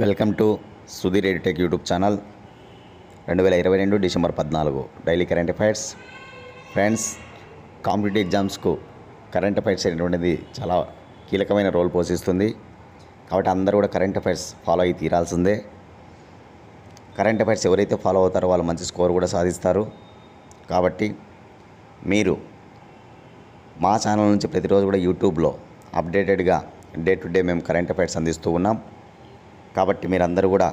welcome to Sudheer edtech YouTube channel రెండు వేల ఇరవై రెండు డిసెంబర్ పద్నాలుగు daily current affairs friends competitive ఎగ్జామ్స్కు కరెంట్ అఫైర్స్ అనేటువంటిది చాలా కీలకమైన రోల్ పోషిస్తుంది కాబట్టి అందరూ కూడా కరెంట్ అఫైర్స్ ఫాలో అయి తీరాల్సిందే కరెంట్ అఫైర్స్ ఎవరైతే ఫాలో అవుతారో వాళ్ళు మంచి స్కోర్ కూడా సాధిస్తారు కాబట్టి మీరు మా ఛానల్ నుంచి ప్రతిరోజు కూడా యూట్యూబ్లో అప్డేటెడ్గా డే టు డే మేము కరెంట్ అఫైర్స్ అందిస్తూ ఉన్నాం కాబట్టి మీరందరూ కూడా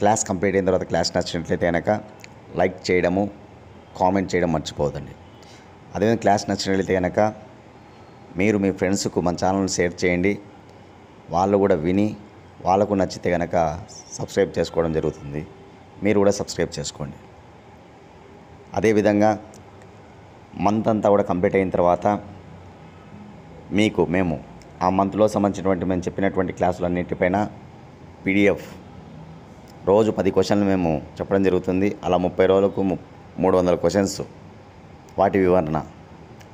క్లాస్ కంప్లీట్ అయిన తర్వాత క్లాస్ నచ్చినట్లయితే కనుక లైక్ చేయడము కామెంట్ చేయడం మర్చిపోవద్దండి అదేవిధంగా క్లాస్ నచ్చినట్లయితే కనుక మీరు మీ ఫ్రెండ్స్కు మన ఛానల్ని షేర్ చేయండి వాళ్ళు కూడా విని వాళ్ళకు నచ్చితే కనుక సబ్స్క్రైబ్ చేసుకోవడం జరుగుతుంది మీరు కూడా సబ్స్క్రైబ్ చేసుకోండి అదేవిధంగా మంత్ అంతా కూడా కంప్లీట్ అయిన తర్వాత మీకు మేము ఆ మంత్లో సంబంధించినటువంటి మేము చెప్పినటువంటి క్లాసులన్నింటిపైన పీడిఎఫ్ రోజు పది క్వశ్చన్లు మేము చెప్పడం జరుగుతుంది అలా ముప్పై రోజులకు మూడు వందల క్వశ్చన్స్ వాటి వివరణ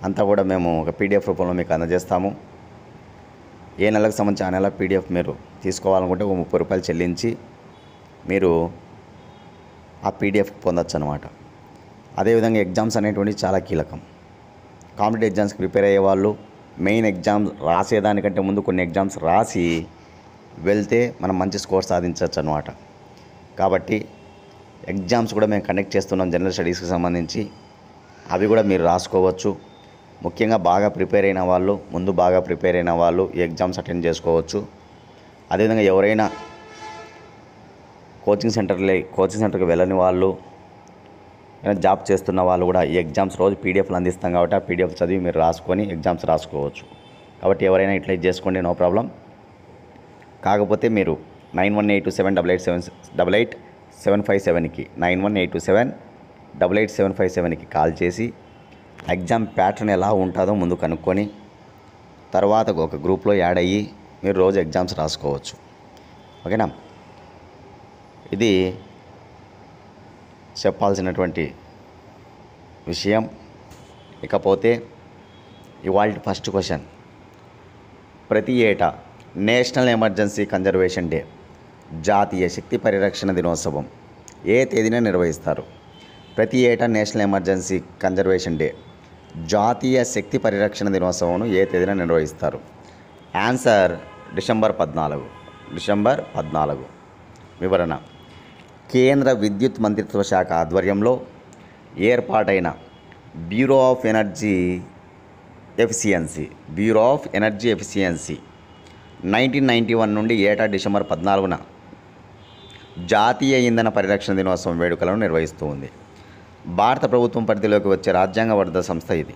అంతా కూడా మేము ఒక పీడిఎఫ్ రూపంలో మీకు అందజేస్తాము ఏ నెలకు సంబంధించి ఆ నెల పీడిఎఫ్ మీరు తీసుకోవాలనుకుంటే ఒక ముప్పై రూపాయలు చెల్లించి మీరు ఆ పీడిఎఫ్ పొందొచ్చు అనమాట అదేవిధంగా ఎగ్జామ్స్ అనేటువంటివి చాలా కీలకం కాంపిటేటివ్ ఎగ్జామ్స్కి ప్రిపేర్ అయ్యే వాళ్ళు మెయిన్ ఎగ్జామ్స్ రాసేదానికంటే ముందు కొన్ని ఎగ్జామ్స్ రాసి వెళ్తే మనం మంచి స్కోర్ సాధించవచ్చు అనమాట కాబట్టి ఎగ్జామ్స్ కూడా మేము కండక్ట్ చేస్తున్నాం జనరల్ స్టడీస్కి సంబంధించి అవి కూడా మీరు రాసుకోవచ్చు ముఖ్యంగా బాగా ప్రిపేర్ అయిన వాళ్ళు ముందు బాగా ప్రిపేర్ అయిన వాళ్ళు ఈ ఎగ్జామ్స్ అటెండ్ చేసుకోవచ్చు అదేవిధంగా ఎవరైనా కోచింగ్ సెంటర్లే కోచింగ్ సెంటర్కి వెళ్ళని వాళ్ళు జాబ్ చేస్తున్న వాళ్ళు కూడా ఈ ఎగ్జామ్స్ రోజు పీడిఎఫ్లు అందిస్తాం కాబట్టి ఆ పీడిఎఫ్ చదివి మీరు రాసుకొని ఎగ్జామ్స్ రాసుకోవచ్చు కాబట్టి ఎవరైనా ఇట్లా చేసుకోండి నో ప్రాబ్లం కాకపోతే మీరు nine one eight seven double eight seven double eight seven five సెవెన్కి nine one eight seven double eight seven five సెవెన్కి కాల్ చేసి ఎగ్జామ్ ప్యాటర్న్ ఎలా ఉంటుందో ముందు కనుక్కొని తర్వాత ఒక గ్రూప్లో యాడ్ అయ్యి మీరు రోజు ఎగ్జామ్స్ రాసుకోవచ్చు ఓకేనా ఇది చెప్పాల్సినటువంటి విషయం ఇకపోతే ఇవాళ ఫస్ట్ క్వశ్చన్ ప్రతి ఏటా నేషనల్ ఎమర్జెన్సీ కన్జర్వేషన్ డే జాతీయ శక్తి పరిరక్షణ దినోత్సవం ఏ తేదీన నిర్వహిస్తారు ప్రతి ఏటా నేషనల్ ఎమర్జెన్సీ కన్జర్వేషన్ డే జాతీయ శక్తి పరిరక్షణ దినోత్సవంను ఏ తేదీన నిర్వహిస్తారు ఆన్సర్ డిసెంబర్ పద్నాలుగు డిసెంబర్ పద్నాలుగు వివరణ కేంద్ర విద్యుత్ మంత్రిత్వ శాఖ ఆధ్వర్యంలో ఏర్పాటైన bureau of energy efficiency bureau of energy efficiency nineteen ninety one నుండి ఏటా డిసెంబర్ పద్నాలుగున జాతీయ ఇంధన పరిరక్షణ దినోత్సవం వేడుకలను నిర్వహిస్తూ ఉంది భారత ప్రభుత్వం పరిధిలోకి వచ్చే రాజ్యాంగ వర్ధ సంస్థ ఇది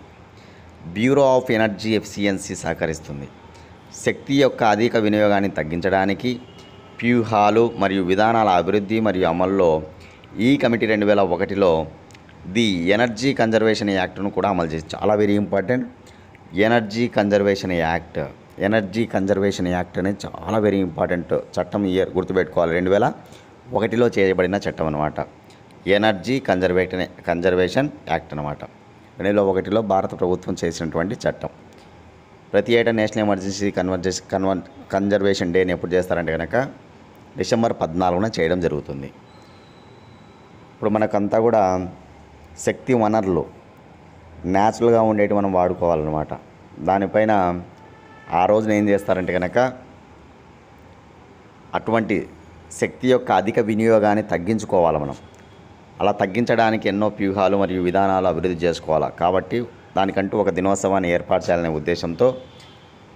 బ్యూరో ఆఫ్ ఎనర్జీ ఎఫిషియన్సీ సహకరిస్తుంది శక్తి యొక్క అధిక వినియోగాన్ని తగ్గించడానికి వ్యూహాలు మరియు విధానాల అభివృద్ధి మరియు అమల్లో ఈ కమిటీ రెండు వేల ఒకటిలో ది ఎనర్జీ కన్జర్వేషన్ యాక్ట్ను కూడా అమలు చేసి చాలా very important energy conservation act energy conservation act అనేది చాలా వెరీ ఇంపార్టెంట్ చట్టం ఇయర్ గుర్తుపెట్టుకోవాలి రెండు వేల ఒకటిలో చేయబడిన చట్టం అనమాట ఎనర్జీ కన్జర్వేషన్ కన్జర్వేషన్ యాక్ట్ అనమాట రెండు వేల ఒకటిలో భారత ప్రభుత్వం చేసినటువంటి చట్టం ప్రతి ఏటా నేషనల్ ఎమర్జెన్సీ కన్వర్జెన్స్ కన్వర్ కన్జర్వేషన్ డేని ఎప్పుడు చేస్తారంటే కనుక డిసెంబర్ పద్నాలుగున చేయడం జరుగుతుంది ఇప్పుడు మనకంతా కూడా శక్తి వనరులు న్యాచురల్గా ఉండేవి మనం వాడుకోవాలన్నమాట దానిపైన ఆ రోజున ఏం చేస్తారంటే కనుక అటువంటి శక్తి యొక్క అధిక వినియోగాన్ని తగ్గించుకోవాలి మనం అలా తగ్గించడానికి ఎన్నో వ్యూహాలు మరియు విధానాలు అభివృద్ధి చేసుకోవాలి కాబట్టి దానికంటూ ఒక దినోత్సవాన్ని ఏర్పాటు చేయాలనే ఉద్దేశంతో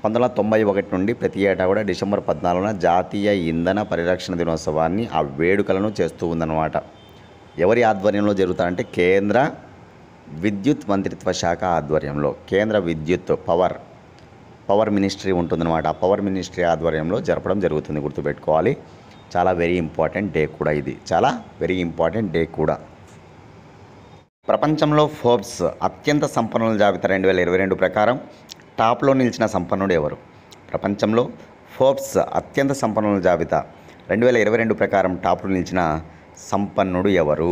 పంతొమ్మిది వందల తొంభై ఒకటి నుండి ప్రతి ఏటా కూడా డిసెంబర్ పద్నాలుగున జాతీయ ఇంధన పరిరక్షణ దినోత్సవాన్ని ఆ వేడుకలను చేస్తూ ఉందన్నమాట ఎవరి ఆధ్వర్యంలో జరుగుతారంటే కేంద్ర విద్యుత్ మంత్రిత్వ శాఖ ఆధ్వర్యంలో కేంద్ర విద్యుత్ పవర్ పవర్ మినిస్ట్రీ ఉంటుందన్నమాట ఆ పవర్ మినిస్ట్రీ ఆధ్వర్యంలో జరపడం జరుగుతుంది గుర్తుపెట్టుకోవాలి చాలా వెరీ ఇంపార్టెంట్ డే కూడా ఇది చాలా వెరీ ఇంపార్టెంట్ డే కూడా ప్రపంచంలో ఫోర్బ్స్ అత్యంత సంపన్నుల జాబితా రెండు వేల ఇరవై రెండు ప్రకారం టాప్లో నిలిచిన సంపన్నుడు ఎవరు ప్రపంచంలో ఫోర్బ్స్ అత్యంత సంపన్నుల జాబితా రెండు వేల ఇరవై రెండు ప్రకారం టాప్లో నిలిచిన సంపన్నుడు ఎవరు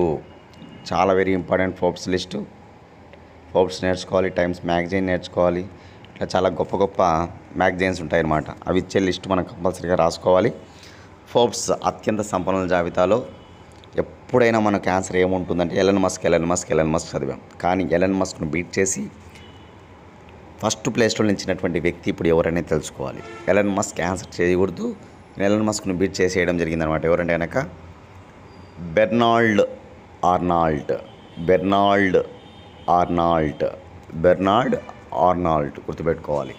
చాలా very important Forbes list Forbes నేర్చుకోవాలి టైమ్స్ మ్యాగజైన్ నేర్చుకోవాలి ఇట్లా చాలా గొప్ప గొప్ప మ్యాగజైన్స్ ఉంటాయన్నమాట అవి ఇచ్చే లిస్ట్ మనం కంపల్సరీగా రాసుకోవాలి ఫోర్బ్స్ అత్యంత సంపన్నుల జాబితాలో ఎప్పుడైనా మన క్యాన్సర్ ఏముంటుందంటే Elon Musk Elon Musk Elon Musk చదివాం కానీ ఎలన్ మస్క్ను బీట్ చేసి ఫస్ట్ ప్లేస్లో నిలిచినటువంటి వ్యక్తి ఇప్పుడు ఎవరైనా తెలుసుకోవాలి ఎలన్ మస్క్ క్యాన్సర్ చేయకూడదు ఎలన్ మస్క్ను బీట్ చేసేయడం జరిగిందనమాట ఎవరంటే కనుక Bernard Arnault Bernard Arnault Bernard Arnault గుర్తుపెట్టుకోవాలి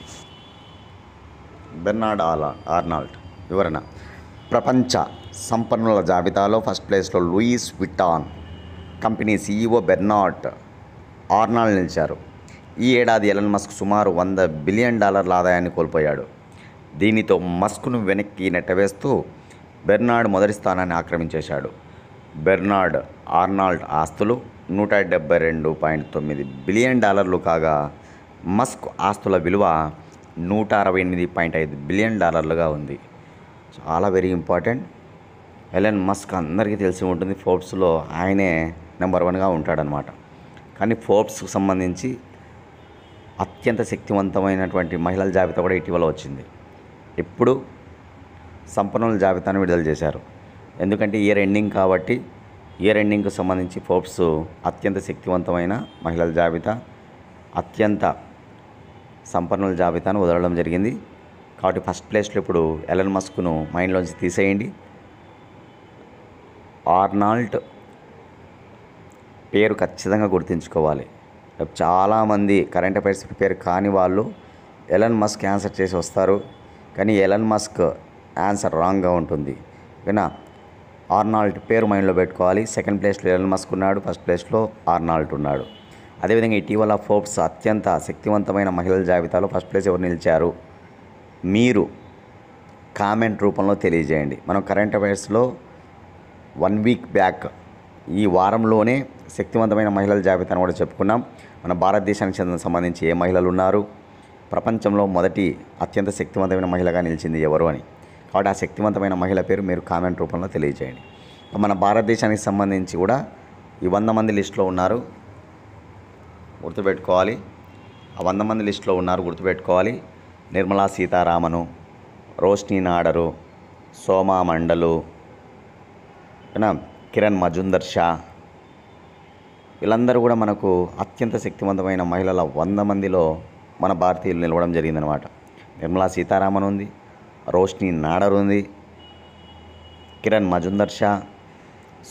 బెర్నాడ్ ఆలా ఆర్నాల్డ్ వివరణ ప్రపంచ సంపన్నుల జాబితాలో ఫస్ట్ ప్లేస్లో Louis Vuitton company CEO Bernard Arnault నిలిచారు ఈ ఏడాది ఎలన్ మస్క్ సుమారు వంద బిలియన్ డాలర్ల ఆదాయాన్ని కోల్పోయాడు దీనితో మస్క్ను వెనక్కి నెట్టవేస్తూ బెర్నాడ్ మొదటి స్థానాన్ని ఆక్రమించేశాడు బెర్నాడ్ ఆర్నాల్డ్ ఆస్తులు నూట డెబ్బై రెండు పాయింట్ తొమ్మిది బిలియన్ డాలర్లు కాగా మస్క్ ఆస్తుల విలువ నూట అరవై ఎనిమిది పాయింట్ ఐదు బిలియన్ డాలర్లుగా ఉంది చాలా వెరీ ఇంపార్టెంట్ ఎలన్ మస్క్ అందరికీ తెలిసి ఉంటుంది ఫోర్బ్స్లో ఆయనే నెంబర్ వన్గా ఉంటాడనమాట కానీ ఫోర్బ్స్కు సంబంధించి అత్యంత శక్తివంతమైనటువంటి మహిళల జాబితా కూడా ఇటీవల వచ్చింది ఇప్పుడు సంపన్నుల జాబితాను విడుదల చేశారు ఎందుకంటే ఇయర్ ఎండింగ్ కాబట్టి ఇయర్ ఎండింగ్కు సంబంధించి ఫోర్బ్స్ అత్యంత శక్తివంతమైన మహిళల జాబితా అత్యంత సంపన్నుల జాబితాను వదలడం జరిగింది కాబట్టి ఫస్ట్ ప్లేస్లో ఇప్పుడు ఎలన్ మస్క్ను మైండ్లోంచి తీసేయండి ఆర్నాల్ట్ పేరు ఖచ్చితంగా గుర్తుంచుకోవాలి చాలామంది కరెంట్ అఫైర్స్ ప్రిపేర్ కాని వాళ్ళు ఎలన్ మస్క్ ఆన్సర్ చేసి వస్తారు కానీ ఎలన్ మస్క్ ఆన్సర్ రాంగ్గా ఉంటుంది ఓకేనా ఆర్నాల్ట్ పేరు మైండ్లో పెట్టుకోవాలి సెకండ్ ప్లేస్లో ఎలన్ మస్క్ ఉన్నాడు ఫస్ట్ ప్లేస్లో ఆర్నాల్ట్ ఉన్నాడు అదేవిధంగా ఇటీవల ఫోర్బ్స్ అత్యంత శక్తివంతమైన మహిళల జాబితాలో ఫస్ట్ ప్లేస్ ఎవరు నిలిచారు మీరు కామెంట్ రూపంలో తెలియజేయండి మనం కరెంట్ అఫైర్స్లో వన్ వీక్ బ్యాక్ ఈ వారంలోనే శక్తివంతమైన మహిళల జాబితాను కూడా చెప్పుకున్నాం మన భారతదేశానికి చెందిన సంబంధించి ఏ మహిళలు ఉన్నారు ప్రపంచంలో మొదటి అత్యంత శక్తివంతమైన మహిళగా నిలిచింది ఎవరు అని కాబట్టి ఆ శక్తివంతమైన మహిళ పేరు మీరు కామెంట్ రూపంలో తెలియజేయండి మన భారతదేశానికి సంబంధించి కూడా ఈ వంద మంది లిస్టులో ఉన్నారు గుర్తుపెట్టుకోవాలి ఆ వంద మంది లిస్టులో ఉన్నారు గుర్తుపెట్టుకోవాలి నిర్మలా సీతారామను రోష్ని నాడరు సోమా మండలు కిరణ్ మజుందర్ షా వీళ్ళందరూ కూడా మనకు అత్యంత శక్తివంతమైన మహిళల వంద మందిలో మన భారతీయులు నిలవడం జరిగిందనమాట నిర్మలా సీతారామన్ ఉంది రోష్ణీ నాడర్ ఉంది కిరణ్ మజుందర్ షా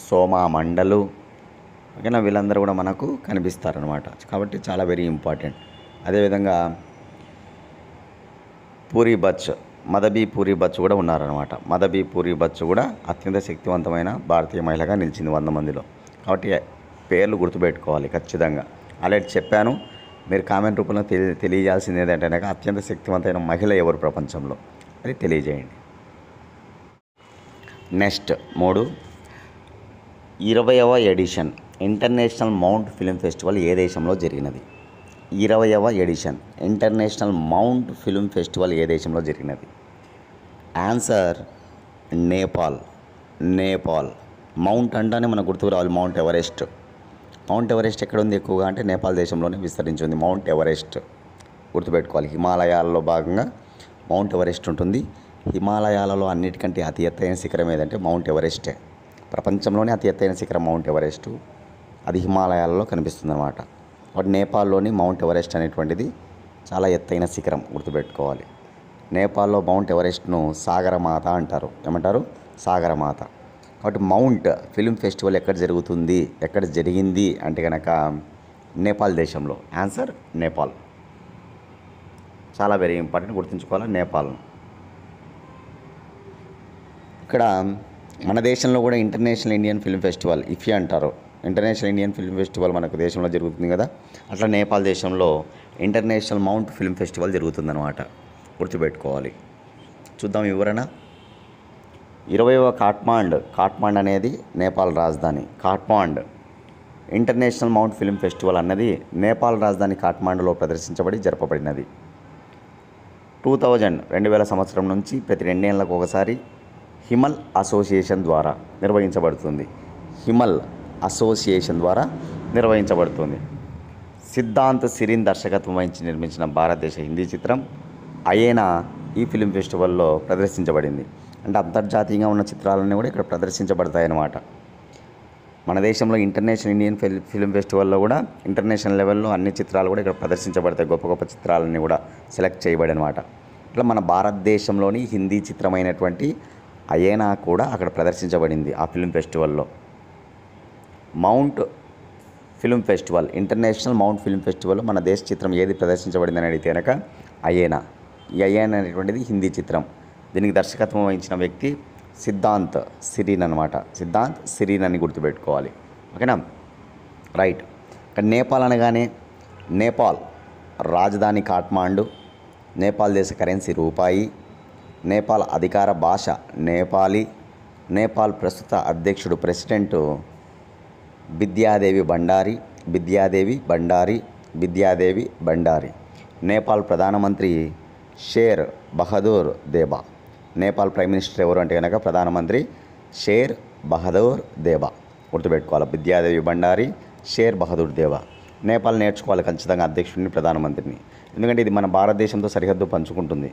సోమా మండలు ఓకేనా వీళ్ళందరూ కూడా మనకు కనిపిస్తారనమాట కాబట్టి చాలా వెరీ ఇంపార్టెంట్ అదేవిధంగా పూరి బచ్ మదబీ పూరి బచ్ కూడా ఉన్నారనమాట మదబీ పూరి బచ్ కూడా అత్యంత శక్తివంతమైన భారతీయ మహిళగా నిలిచింది వంద మందిలో కాబట్టి పేర్లు గుర్తుపెట్టుకోవాలి ఖచ్చితంగా అలాంటి చెప్పాను మీరు కామెంట్ రూపంలో తెలియ తెలియజేయాల్సింది ఏంటంటే అత్యంత శక్తివంతమైన మహిళ ఎవరు ప్రపంచంలో అది తెలియజేయండి నెక్స్ట్ మూడు ఇరవయవ edition international mount film festival ఏ దేశంలో జరిగినది ఇరవయవ edition international mount film festival ఏ దేశంలో జరిగినది ఆన్సర్ నేపాల్ నేపాల్ మౌంట్ అంటేనే మనకు గుర్తుకు రావాలి మౌంట్ ఎవరెస్ట్ మౌంట్ ఎవరెస్ట్ ఎక్కడ ఉంది ఎక్కువగా అంటే నేపాల్ దేశంలోనే విస్తరించింది మౌంట్ ఎవరెస్ట్ గుర్తుపెట్టుకోవాలి హిమాలయాలలో భాగంగా మౌంట్ ఎవరెస్ట్ ఉంటుంది హిమాలయాలలో అన్నిటికంటే అతి ఎత్తైన శిఖరం ఏదంటే మౌంట్ ఎవరెస్టే ప్రపంచంలోనే అతి ఎత్తైన శిఖరం మౌంట్ ఎవరెస్టు అది హిమాలయాలలో కనిపిస్తుంది అనమాట ఒకటి నేపాల్లోని మౌంట్ ఎవరెస్ట్ అనేటువంటిది చాలా ఎత్తైన శిఖరం గుర్తుపెట్టుకోవాలి నేపాల్లో మౌంట్ ఎవరెస్ట్ను సాగరమాత అంటారు ఏమంటారు సాగరమాత కాబట్టి మౌంట్ ఫిలిం ఫెస్టివల్ ఎక్కడ జరుగుతుంది ఎక్కడ జరిగింది అంటే కనుక నేపాల్ దేశంలో ఆన్సర్ నేపాల్ చాలా వెరీ ఇంపార్టెంట్ గుర్తుంచుకోవాలి నేపాల్ ఇక్కడ మన దేశంలో కూడా international Indian film festival IFFI అంటారు ఇంటర్నేషనల్ ఇండియన్ ఫిల్మ్ ఫెస్టివల్ మనకు దేశంలో జరుగుతుంది కదా అట్లా నేపాల్ దేశంలో ఇంటర్నేషనల్ మౌంట్ ఫిల్మ్ ఫెస్టివల్ జరుగుతుందన్నమాట గుర్తుపెట్టుకోవాలి చూద్దాం వివరణ ఇరవైవ కాట్మాండ్ కాట్మాండ్ అనేది నేపాల్ రాజధాని Kathmandu international mount film festival అన్నది నేపాల్ రాజధాని కాట్మాండ్లో ప్రదర్శించబడి జరపబడినది టూ థౌజండ్ రెండు వేల సంవత్సరం నుంచి ప్రతి రెండేళ్లకు ఒకసారి హిమల్ అసోసియేషన్ ద్వారా నిర్వహించబడుతుంది హిమల్ అసోసియేషన్ ద్వారా నిర్వహించబడుతుంది సిద్ధాంత్ సిరిన్ దర్శకత్వం వహించి నిర్మించిన భారతదేశ హిందీ చిత్రం అయేనా ఈ ఫిలిం ఫెస్టివల్లో ప్రదర్శించబడింది అంటే అంతర్జాతీయంగా ఉన్న చిత్రాలన్నీ కూడా ఇక్కడ ప్రదర్శించబడతాయన్నమాట మన దేశంలో ఇంటర్నేషనల్ ఇండియన్ ఫిలిం ఫెస్టివల్లో కూడా ఇంటర్నేషనల్ లెవెల్లో అన్ని చిత్రాలు కూడా ఇక్కడ ప్రదర్శించబడతాయి గొప్ప గొప్ప చిత్రాలన్నీ కూడా సెలెక్ట్ చేయబడి అనమాట ఇట్లా మన భారతదేశంలోని హిందీ చిత్రమైనటువంటి అయేనా కూడా అక్కడ ప్రదర్శించబడింది ఆ ఫిలిం ఫెస్టివల్లో mount film festival international mount film festival మన దేశ చిత్రం ఏది ప్రదర్శించబడిందని అడిగితే కనుక అయేనా ఈ అయేనా అనేటువంటిది హిందీ చిత్రం దీనికి దర్శకత్వం వహించిన వ్యక్తి సిద్ధాంత్ సిరీన్ అనమాట సిద్ధాంత్ సిరీన్ అని గుర్తుపెట్టుకోవాలి ఓకేనా రైట్ ఇక్కడ నేపాల్ అనగానే నేపాల్ రాజధాని కాట్మాండు నేపాల్ దేశ కరెన్సీ రూపాయి నేపాల్ అధికార భాష నేపాలీ నేపాల్ ప్రస్తుత అధ్యక్షుడు ప్రెసిడెంటు విద్యాదేవి భండారి విద్యాదేవి భండారి విద్యాదేవి భండారి నేపాల్ ప్రధానమంత్రి షేర్ బహదూర్ దేబా నేపాల్ ప్రైమ్ మినిస్టర్ ఎవరు అంటే కనుక ప్రధానమంత్రి షేర్ బహదూర్ దేబా గుర్తుపెట్టుకోవాలి విద్యాదేవి భండారి షేర్ బహదూర్ దేవా నేపాల్ నేర్చుకోవాలి ఖచ్చితంగా అధ్యక్షుడిని ప్రధానమంత్రిని ఎందుకంటే ఇది మన భారతదేశంతో సరిహద్దు పంచుకుంటుంది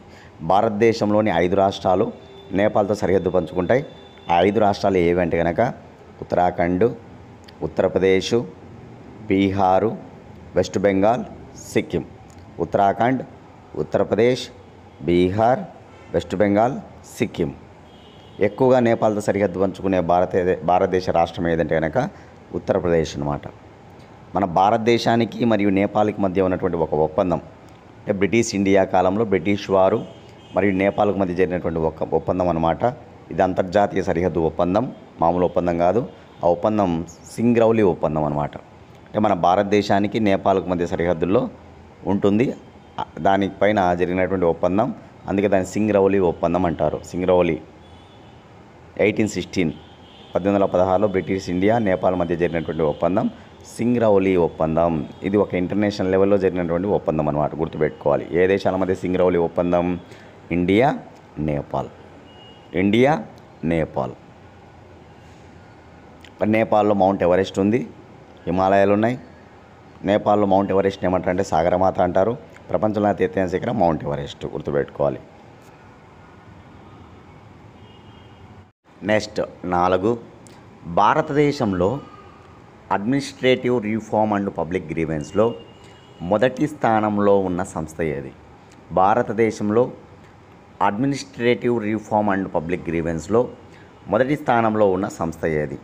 భారతదేశంలోని ఐదు రాష్ట్రాలు నేపాల్తో సరిహద్దు పంచుకుంటాయి ఆ ఐదు రాష్ట్రాలు ఏవి అంటే కనుక ఉత్తరాఖండ్ ఉత్తరప్రదేశ్ బీహారు వెస్ట్ బెంగాల్ సిక్కిం ఉత్తరాఖండ్ ఉత్తరప్రదేశ్ బీహార్ వెస్ట్ బెంగాల్ సిక్కిం ఎక్కువగా నేపాల్తో సరిహద్దు పంచుకునే భారత భారతదేశ రాష్ట్రం ఏదంటే కనుక ఉత్తరప్రదేశ్ అనమాట మన భారతదేశానికి మరియు నేపాల్కి మధ్య ఉన్నటువంటి ఒక ఒప్పందం అంటే బ్రిటిష్ ఇండియా కాలంలో బ్రిటిష్ వారు మరియు నేపాల్కి మధ్య జరిగినటువంటి ఒక ఒప్పందం అనమాట ఇది అంతర్జాతీయ సరిహద్దు ఒప్పందం మామూలు ఒప్పందం కాదు ఆ ఒప్పందం సింగ్రౌలి ఒప్పందం అనమాట అంటే మన భారతదేశానికి నేపాల్కు మధ్య సరిహద్దుల్లో ఉంటుంది దానిపైన జరిగినటువంటి ఒప్పందం అందుకే దాన్ని సింగ్రౌలి ఒప్పందం అంటారు సింగ్రౌలి ఎయిటీన్ సిక్స్టీన్ పద్దెనిమిది వందల పదహారులో బ్రిటిష్ ఇండియా నేపాల్ మధ్య జరిగినటువంటి ఒప్పందం సింగ్రౌలి ఒప్పందం ఇది ఒక ఇంటర్నేషనల్ లెవెల్లో జరిగినటువంటి ఒప్పందం అనమాట గుర్తుపెట్టుకోవాలి ఏ దేశాల మధ్య సింగ్రౌలి ఒప్పందం ఇండియా నేపాల్ ఇండియా నేపాల్ నేపాల్లో మౌంట్ ఎవరెస్ట్ ఉంది హిమాలయాలు ఉన్నాయి నేపాల్లో మౌంట్ ఎవరెస్ట్ ఏమంటారంటే సాగరమాత అంటారు ప్రపంచంలో అతి ఎత్తైన శిఖరం మౌంట్ ఎవరెస్ట్ గుర్తుపెట్టుకోవాలి నెక్స్ట్ నాలుగు భారతదేశంలో అడ్మినిస్ట్రేటివ్ రిఫార్మ్ అండ్ పబ్లిక్ గ్రీవెన్స్లో మొదటి స్థానంలో ఉన్న సంస్థ ఏది భారతదేశంలో అడ్మినిస్ట్రేటివ్ రిఫార్మ్ అండ్ పబ్లిక్ గ్రీవెన్స్లో మొదటి స్థానంలో ఉన్న సంస్థ ఏది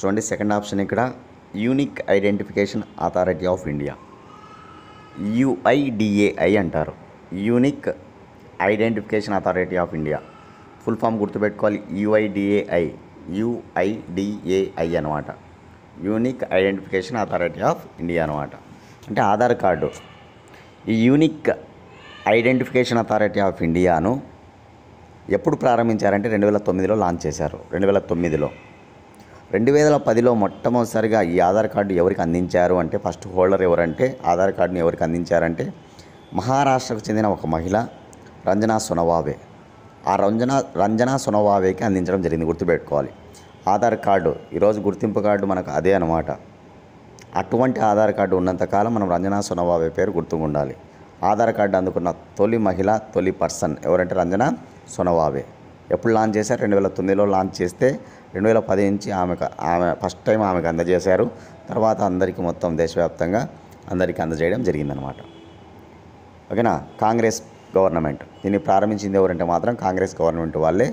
చూడండి సెకండ్ ఆప్షన్ ఇక్కడ unique identification authority of India UIDAI అంటారు unique identification authority of India full form గుర్తుపెట్టుకోవాలి యుఐడిఏఐ యుఐడిఏఐ అనమాట unique identification authority of India అనమాట అంటే ఆధార్ కార్డు ఈ యూనిక్ ఐడెంటిఫికేషన్ అథారిటీ ఆఫ్ ఇండియాను ఎప్పుడు ప్రారంభించారంటే రెండు వేల తొమ్మిదిలో లాంచ్ చేశారు రెండు వేల తొమ్మిదిలో రెండు వేల పదిలో మొట్టమొదటిసారిగా ఈ ఆధార్ కార్డు ఎవరికి అందించారు అంటే ఫస్ట్ హోల్డర్ ఎవరంటే ఆధార్ కార్డుని ఎవరికి అందించారంటే మహారాష్ట్రకు చెందిన ఒక మహిళ రంజనా సునవావే ఆ రంజనా రంజనా సునవావేకి అందించడం జరిగింది గుర్తుపెట్టుకోవాలి ఆధార్ కార్డు ఈరోజు గుర్తింపు కార్డు మనకు అదే అనమాట అటువంటి ఆధార్ కార్డు ఉన్నంతకాలం మనం రంజనా సునవావే పేరు గుర్తుకుండాలి ఆధార్ కార్డు అందుకున్న తొలి మహిళ తొలి పర్సన్ ఎవరంటే రంజనా సునవావే ఎప్పుడు లాంచ్ చేశారు రెండు వేల తొమ్మిదిలో లాంచ్ చేస్తే రెండు వేల పది నుంచి ఆమెకు ఆమె ఫస్ట్ టైం ఆమెకు అందజేశారు తర్వాత అందరికీ మొత్తం దేశవ్యాప్తంగా అందరికీ అందజేయడం జరిగిందనమాట ఓకేనా కాంగ్రెస్ గవర్నమెంట్ దీన్ని ప్రారంభించింది ఎవరంటే మాత్రం కాంగ్రెస్ గవర్నమెంట్ వాళ్ళే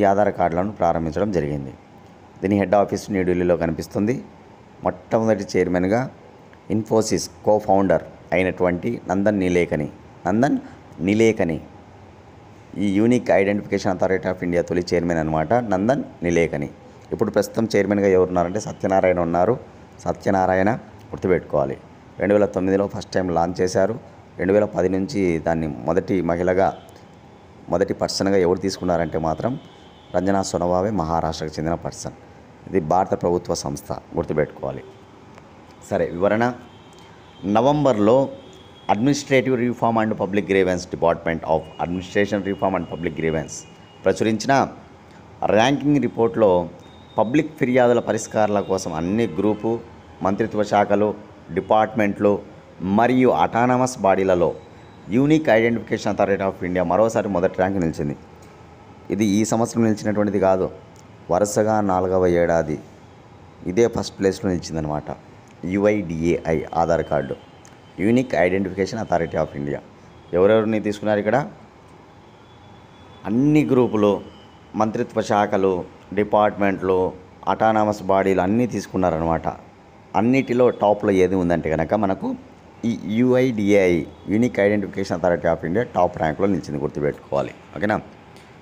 ఈ ఆధార్ కార్డులను ప్రారంభించడం జరిగింది దీని హెడ్ ఆఫీస్ న్యూఢిల్లీలో కనిపిస్తుంది మొట్టమొదటి చైర్మన్గా ఇన్ఫోసిస్ కో ఫౌండర్ అయినటువంటి నందన్ నీలేకని నందన్ నీలేకని ఈ unique identification authority of India తొలి చైర్మన్ అనమాట నందన్ నిలేకని ఇప్పుడు ప్రస్తుతం చైర్మన్గా ఎవరు ఉన్నారంటే సత్యనారాయణ ఉన్నారు సత్యనారాయణ గుర్తుపెట్టుకోవాలి రెండు వేల తొమ్మిదిలో ఫస్ట్ టైం లాంచ్ చేశారు రెండు వేల పది నుంచి దాన్ని మొదటి మహిళగా మొదటి పర్సన్గా ఎవరు తీసుకున్నారంటే మాత్రం రంజనా సొనవావే మహారాష్ట్రకు చెందిన పర్సన్ ఇది భారత ప్రభుత్వ సంస్థ గుర్తుపెట్టుకోవాలి సరే వివరణ నవంబర్లో administrative reform and public grievances department of administration reform and public grievances ప్రచురించిన ర్యాంకింగ్ రిపోర్ట్లో పబ్లిక్ ఫిర్యాదుల పరిష్కారాల కోసం అన్ని గ్రూపు మంత్రిత్వ శాఖలు డిపార్ట్మెంట్లు మరియు అటానమస్ బాడీలలో unique identification authority of India మరోసారి మొదటి ర్యాంక్ నిలిచింది ఇది ఈ సంవత్సరం నిలిచినటువంటిది కాదు వరుసగా నాలుగవ ఏడాది ఇదే ఫస్ట్ ప్లేస్లో నిలిచిందనమాట UIDAI Aadhaar card unique identification authority of India ఎవరెవరిని తీసుకున్నారు ఇక్కడ అన్ని గ్రూపులు మంత్రిత్వ శాఖలు డిపార్ట్మెంట్లు అటానమస్ బాడీలు అన్నీ తీసుకున్నారనమాట అన్నిటిలో టాప్లో ఏది ఉందంటే కనుక మనకు ఈ UIDAI unique identification authority of India top ర్యాంక్లో నిలిచింది గుర్తుపెట్టుకోవాలి ఓకేనా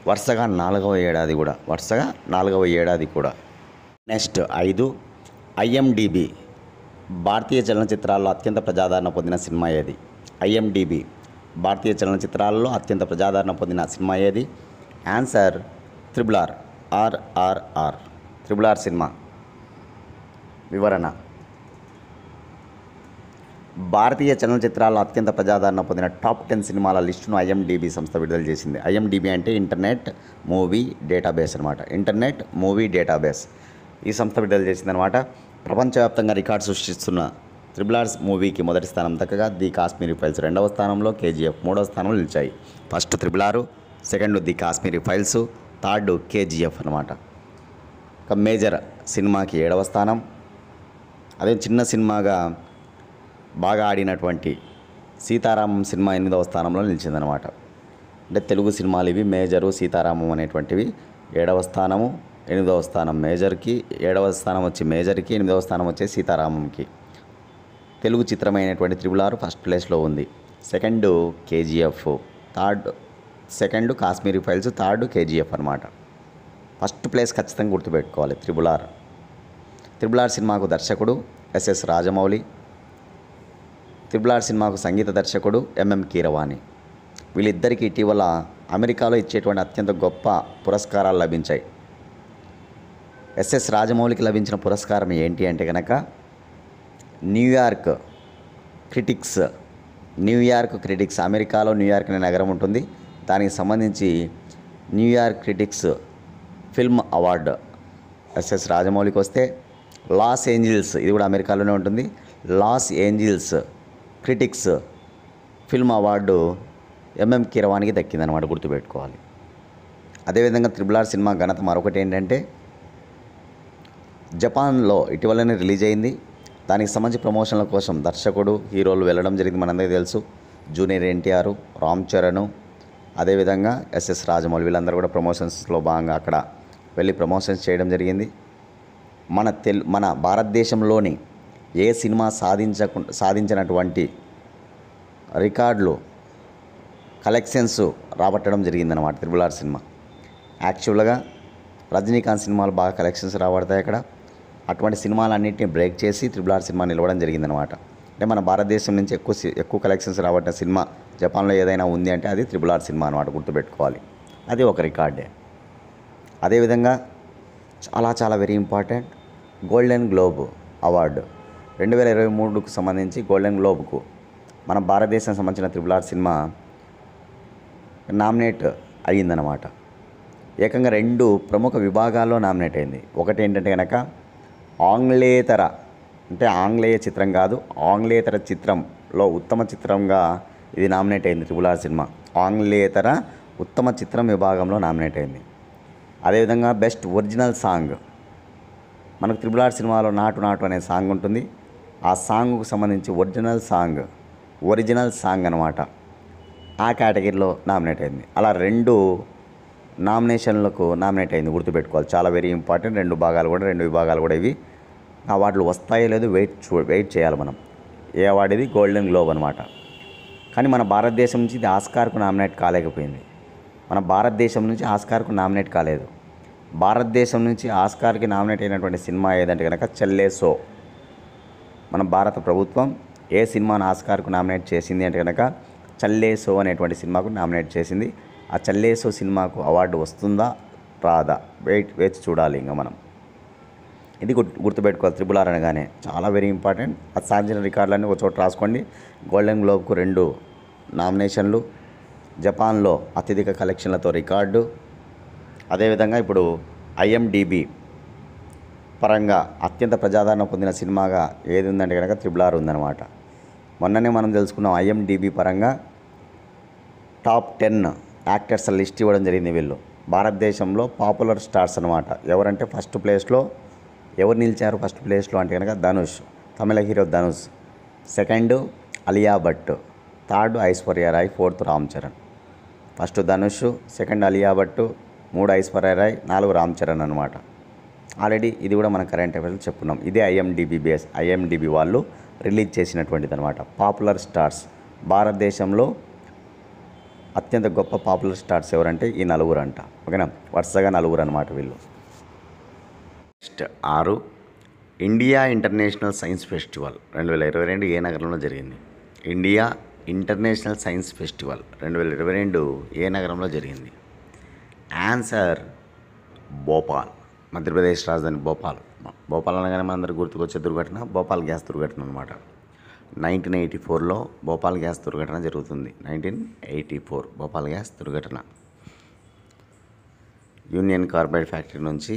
వరుసగా నాలుగవ ఏడాది కూడా వరుసగా నాలుగవ ఏడాది కూడా నెక్స్ట్ ఐదు ఐఎండిబి భారతీయ చలనచిత్రాల్లో అత్యంత ప్రజాదరణ పొందిన సినిమా ఏది ఐఎండిబి భారతీయ చలనచిత్రాల్లో అత్యంత ప్రజాదరణ పొందిన సినిమా ఏది answer triple R RRR triple R సినిమా వివరణ భారతీయ చలనచిత్రాల్లో అత్యంత ప్రజాదరణ పొందిన టాప్ టెన్ సినిమాల లిస్టును ఐఎండిబి సంస్థ విడుదల చేసింది ఐఎండిబి అంటే ఇంటర్నెట్ మూవీ డేటాబేస్ అనమాట ఇంటర్నెట్ మూవీ డేటాబేస్ ఈ సంస్థ విడుదల చేసిందనమాట ప్రపంచవ్యాప్తంగా రికార్డు సృష్టిస్తున్న ఆర్స్ మూవీకి మొదటి స్థానం దక్కగా ది కాశ్మీరీ ఫైల్స్ రెండవ స్థానంలో కేజీఎఫ్ మూడవ స్థానంలో నిలిచాయి ఫస్ట్ ఆరు second the Kashmiri files third KGF అనమాట ఒక మేజర్ సినిమాకి ఏడవ స్థానం అదే చిన్న సినిమాగా బాగా ఆడినటువంటి సీతారామం సినిమా ఎనిమిదవ స్థానంలో నిలిచిందనమాట అంటే తెలుగు సినిమాలు ఇవి మేజరు సీతారామం అనేటువంటివి ఏడవ స్థానము ఎనిమిదవ స్థానం మేజర్కి ఏడవ స్థానం వచ్చి మేజర్కి ఎనిమిదవ స్థానం వచ్చే సీతారామంకి తెలుగు చిత్రమైనటువంటి త్రిబుల్ ఆర్ ఫస్ట్ ప్లేస్లో ఉంది second KGF third second Kashmiri files third KGF అనమాట ఫస్ట్ ప్లేస్ ఖచ్చితంగా గుర్తుపెట్టుకోవాలి త్రిబుల్ ఆర్ త్రిబుల్ ఆర్ సినిమాకు దర్శకుడు ఎస్ఎస్ రాజమౌళి త్రిబుల్ ఆర్ సినిమాకు సంగీత దర్శకుడు ఎంఎం కీరవాణి వీళ్ళిద్దరికీ ఇటీవల అమెరికాలో ఇచ్చేటువంటి అత్యంత గొప్ప పురస్కారాలు లభించాయి ఎస్ఎస్ రాజమౌళికి లభించిన పురస్కారం ఏంటి అంటే కనుక న్యూయార్క్ క్రిటిక్స్ న్యూయార్క్ క్రిటిక్స్ అమెరికాలో న్యూయార్క్ అనే నగరం ఉంటుంది దానికి సంబంధించి New York critics film award SS రాజమౌళికి వస్తే లాస్ ఏంజిల్స్ ఇది కూడా అమెరికాలోనే ఉంటుంది Los Angeles critics film award MM కిరవానికి దక్కిందనమాట గుర్తుపెట్టుకోవాలి అదేవిధంగా త్రిబుల్ ఆర్ సినిమా ఘనత మరొకటి ఏంటంటే జపాన్లో ఇటీవలనే రిలీజ్ అయింది దానికి సంబంధించి ప్రమోషన్ల కోసం దర్శకుడు హీరోలు వెళ్ళడం జరిగింది మనందరికీ తెలుసు జూనియర్ ఎన్టీఆర్ రామ్ చరణ్ అదేవిధంగా ఎస్ఎస్ రాజమౌళి వీళ్ళందరూ కూడా ప్రమోషన్స్లో భాగంగా అక్కడ వెళ్ళి ప్రమోషన్స్ చేయడం జరిగింది మన తెలు మన భారతదేశంలోని ఏ సినిమా సాధించకు సాధించినటువంటి రికార్డులు కలెక్షన్స్ రాబట్టడం జరిగిందనమాట త్రిబుల్ ఆర్ సినిమా యాక్చువల్గా రజనీకాంత్ సినిమాలు బాగా కలెక్షన్స్ రాబడతాయి అక్కడ అటువంటి సినిమాలన్నింటినీ బ్రేక్ చేసి త్రిబుల్ ఆర్ సినిమా నిలవడం జరిగిందనమాట అంటే మన భారతదేశం నుంచి ఎక్కువ ఎక్కువ కలెక్షన్స్ రాబట్టిన సినిమా జపాన్లో ఏదైనా ఉంది అంటే అది త్రిబుల్ ఆర్ సినిమా అనమాట గుర్తుపెట్టుకోవాలి అది ఒక రికార్డే అదేవిధంగా చాలా చాలా very important golden globe award రెండు వేల ఇరవై మూడుకు సంబంధించి గోల్డెన్ గ్లోబ్కు మన భారతదేశం సంబంధించిన త్రిబుల్ ఆర్ సినిమా నామినేట్ అయ్యిందనమాట ఏకంగా రెండు ప్రముఖ విభాగాల్లో నామినేట్ అయింది ఒకటి ఏంటంటే కనుక ఆంగ్లేతర అంటే ఆంగ్లేయ చిత్రం కాదు ఆంగ్లేతర చిత్రంలో ఉత్తమ చిత్రంగా ఇది నామినేట్ అయింది త్రిబుల్ ఆర్ సినిమా ఆంగ్లేతర ఉత్తమ చిత్రం విభాగంలో నామినేట్ అయింది అదేవిధంగా బెస్ట్ ఒరిజినల్ సాంగ్ మనకు త్రిబుల్ ఆర్ సినిమాలో నాటు నాటు అనే సాంగ్ ఉంటుంది ఆ సాంగ్కు సంబంధించి ఒరిజినల్ సాంగ్ ఒరిజినల్ సాంగ్ అనమాట ఆ కేటగిరీలో నామినేట్ అయింది అలా రెండు నామినేషన్లకు నామినేట్ అయింది గుర్తుపెట్టుకోవాలి చాలా వెరీ ఇంపార్టెంట్ రెండు భాగాలు కూడా రెండు విభాగాలు కూడా ఇవి అవార్డులు వస్తాయో లేదో వెయిట్ చూ వెయిట్ చేయాలి మనం ఏ అవార్డు ఇది గోల్డెన్ గ్లోబ్ అనమాట కానీ మన భారతదేశం నుంచి ఇది ఆస్కార్కు నామినేట్ కాలేకపోయింది మన భారతదేశం నుంచి ఆస్కార్కు నామినేట్ కాలేదు భారతదేశం నుంచి ఆస్కార్కి నామినేట్ అయినటువంటి సినిమా ఏదంటే కనుక సో మన భారత ప్రభుత్వం ఏ సినిమాను ఆస్కార్కు నామినేట్ చేసింది అంటే కనుక చల్లే సో అనేటువంటి సినిమాకు నామినేట్ చేసింది ఆ చల్లే సో సినిమాకు అవార్డు వస్తుందా రాదా వెయిట్ వేచి చూడాలి ఇంకా మనం ఇది గుర్తుపెట్టుకోవాలి త్రిబుల్ ఆర్ అనగానే చాలా వెరీ ఇంపార్టెంట్ అది సాధించిన రికార్డులన్నీ ఒక చోట రాసుకోండి గోల్డెన్ గ్లోబ్కు రెండు నామినేషన్లు జపాన్లో అత్యధిక కలెక్షన్లతో రికార్డు అదేవిధంగా ఇప్పుడు ఐఎండిబి పరంగా అత్యంత ప్రజాదరణ పొందిన సినిమాగా ఏది ఉందంటే కనుక త్రిబుల్ ఆర్ ఉందన్నమాట మొన్ననే మనం తెలుసుకున్నాం ఐఎండిబి పరంగా టాప్ టెన్ యాక్టర్స్ లిస్ట్ ఇవ్వడం జరిగింది వీళ్ళు భారతదేశంలో పాపులర్ స్టార్స్ అనమాట ఎవరంటే ఫస్ట్ ప్లేస్లో ఎవరు నిలిచారు ఫస్ట్ ప్లేస్లో అంటే కనుక ధనుష్ తమిళ hero Dhanush second Alia Bhatt third Aishwarya Rai fourth Ram Charan first Dhanush second Alia Bhatt మూడు ఐశ్వర్య రాయ్ నాలుగు రామ్ చరణ్ అనమాట ఆల్రెడీ ఇది కూడా మన కరెంట్ అఫైర్స్ చెప్పుకున్నాం ఇదే ఐఎండిబి బేస్ ఐఎండిబి వాళ్ళు రిలీజ్ చేసినటువంటిది అనమాట పాపులర్ స్టార్స్ భారతదేశంలో అత్యంత గొప్ప పాపులర్ స్టార్స్ ఎవరంటే ఈ నలుగురు అంట ఓకేనా వరుసగా నలుగురు అనమాట వీళ్ళు నెక్స్ట్ ఆరు ఇండియా ఇంటర్నేషనల్ సైన్స్ ఫెస్టివల్ రెండు వేల ఇరవై రెండు ఏ నగరంలో జరిగింది ఇండియా ఇంటర్నేషనల్ సైన్స్ ఫెస్టివల్ రెండు వేల ఇరవై రెండు ఏ నగరంలో జరిగింది ఆన్సర్ భోపాల్ మధ్యప్రదేశ్ రాజధాని భోపాల్ భోపాల్ అనగానే మనందరికి గుర్తుకొచ్చే దుర్ఘటన భోపాల్ గ్యాస్ దుర్ఘటన అనమాట నైన్టీన్ ఎయిటీ ఫోర్లో భోపాల్ గ్యాస్ దుర్ఘటన జరుగుతుంది nineteen eighty four Bhopal gas దుర్ఘటన యూనియన్ కార్బైడ్ ఫ్యాక్టరీ నుంచి